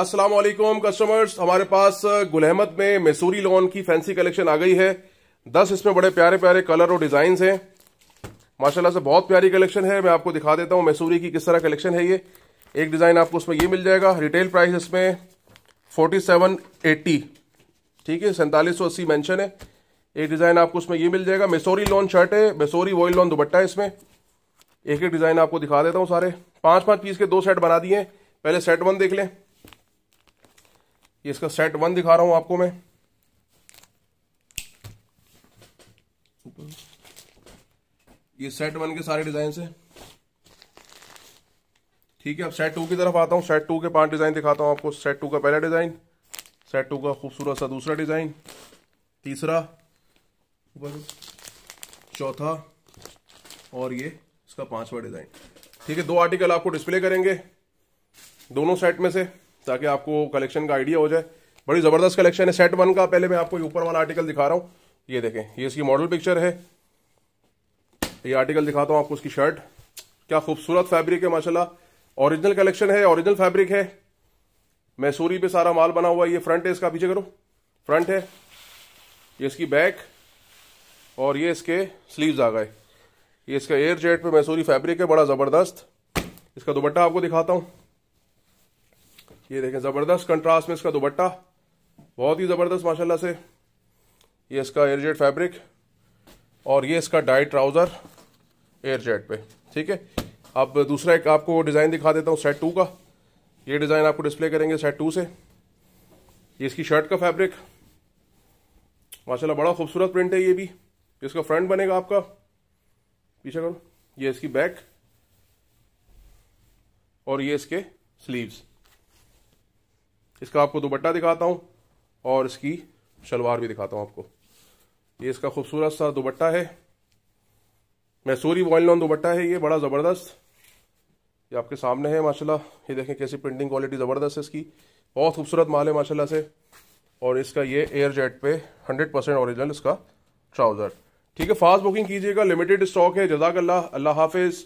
अस्सलाम वालेकुम कस्टमर्स हमारे पास गुल में मैसूरी लॉन की फैंसी कलेक्शन आ गई है दस इसमें बड़े प्यारे प्यारे कलर और डिजाइन हैं माशाल्लाह से बहुत प्यारी कलेक्शन है मैं आपको दिखा देता हूँ मैसूरी की किस तरह कलेक्शन है ये एक डिज़ाइन आपको उसमें ये मिल जाएगा रिटेल प्राइस इसमें फोर्टी सेवन एट्टी ठीक है सैंतालीस सौ अस्सी मैंशन है एक डिज़ाइन आपको उसमें ये मिल जाएगा मैसोरी लॉन शर्ट है मैसोरी वॉइल लॉन दुपट्टा है इसमें एक एक डिज़ाइन आपको दिखा देता हूँ सारे पाँच पाँच पीस के दो सेट बना दिए पहले सेट वन देख लें ये इसका सेट वन दिखा रहा हूं आपको मैं ये सेट वन के सारे डिजाइन है ठीक है अब सेट टू की तरफ आता हूं सेट टू के पांच डिजाइन दिखाता हूं आपको सेट टू का पहला डिजाइन सेट टू का खूबसूरत सा दूसरा डिजाइन तीसरा चौथा और ये इसका पांचवा डिजाइन ठीक है दो आर्टिकल आपको डिस्प्ले करेंगे दोनों सेट में से ताकि आपको कलेक्शन का आइडिया हो जाए बड़ी ज़बरदस्त कलेक्शन है सेट वन का पहले मैं आपको ऊपर वाला आर्टिकल दिखा रहा हूँ ये देखें ये इसकी मॉडल पिक्चर है ये आर्टिकल दिखाता हूँ आपको उसकी शर्ट क्या खूबसूरत फैब्रिक है माशाला ओरिजिनल कलेक्शन है ओरिजिनल फैब्रिक है मैसूरी पे सारा माल बना हुआ है ये फ्रंट है इसका पीछे करो फ्रंट है ये इसकी बैक और ये इसके स्लीव्स आ गए ये इसका एयर जेट पे मैसूरी फैब्रिक है बड़ा ज़बरदस्त इसका दुपट्टा आपको दिखाता हूँ ये देखें जबरदस्त कंट्रास्ट में इसका दुपट्टा बहुत ही जबरदस्त माशाल्लाह से ये इसका एयरजेट फैब्रिक और ये इसका डाइट ट्राउजर एयरजेट पे ठीक है अब दूसरा एक आपको डिज़ाइन दिखा देता हूँ सेट टू का ये डिज़ाइन आपको डिस्प्ले करेंगे सेट टू से ये इसकी शर्ट का फैब्रिक माशाल्लाह बड़ा खूबसूरत प्रिंट है ये भी इसका फ्रंट बनेगा आपका पीछे करो ये इसकी बैक और ये इसके स्लीव्स इसका आपको दुपट्टा दिखाता हूँ और इसकी शलवार भी दिखाता हूँ आपको ये इसका खूबसूरत सा दुपट्टा है मैसूरी लॉन दुपट्टा है ये बड़ा ज़बरदस्त ये आपके सामने है माशाल्लाह ये देखें कैसी प्रिंटिंग क्वालिटी ज़बरदस्त है इसकी बहुत खूबसूरत माल है माशाल्लाह से और इसका ये एयर जेट पे 100 परसेंट औरिजिनल इसका ट्राउज़र ठीक है फास्ट बुकिंग कीजिएगा लिमिटेड स्टॉक है जजाक अल्लाह अल्लाह हाफिज़